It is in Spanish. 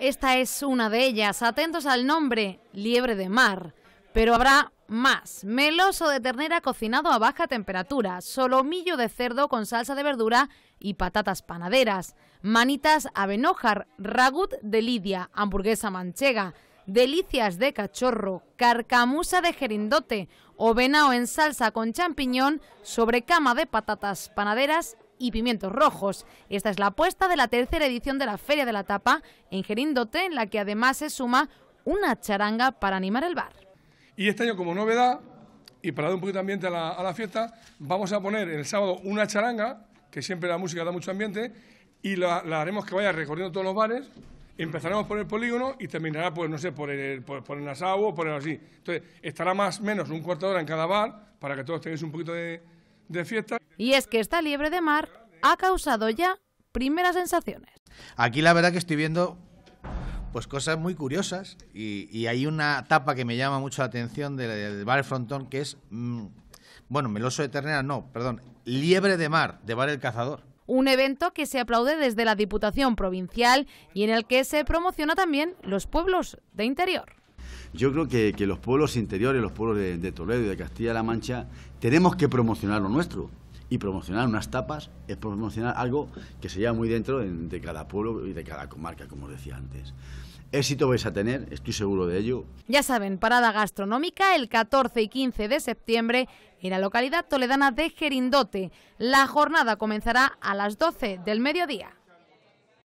Esta es una de ellas. Atentos al nombre, liebre de mar. Pero habrá más. Meloso de ternera cocinado a baja temperatura, solomillo de cerdo con salsa de verdura y patatas panaderas, manitas avenojar, ragut de lidia, hamburguesa manchega, delicias de cachorro, carcamusa de gerindote, o en salsa con champiñón sobre cama de patatas panaderas y pimientos rojos. Esta es la apuesta de la tercera edición de la Feria de la Tapa en Gerindote, en la que además se suma una charanga para animar el bar. Y este año, como novedad, y para dar un poquito de ambiente a la, fiesta, vamos a poner el sábado una charanga, que siempre la música da mucho ambiente, y la, haremos que vaya recorriendo todos los bares empezaremos por el polígono y terminará, pues no sé, por el, por, por el asado o por el así. Entonces, estará más o menos un cuarto de hora en cada bar para que todos tengáis un poquito de, y es que esta liebre de mar ha causado ya primeras sensaciones. Aquí la verdad que estoy viendo pues cosas muy curiosas y, hay una tapa que me llama mucho la atención del, bar El Frontón que es, mm, bueno, meloso de ternera, no, perdón, liebre de mar de bar El Cazador. Un evento que se aplaude desde la Diputación Provincial y en el que se promociona también los pueblos de interior. Yo creo que, los pueblos interiores, los pueblos de, Toledo y de Castilla-La Mancha, tenemos que promocionar lo nuestro y promocionar unas tapas es promocionar algo que se lleva muy dentro de, cada pueblo y de cada comarca, como decía antes. Éxito vais a tener, estoy seguro de ello. Ya saben, parada gastronómica el 14 y 15 de septiembre en la localidad toledana de Gerindote. La jornada comenzará a las 12 del mediodía.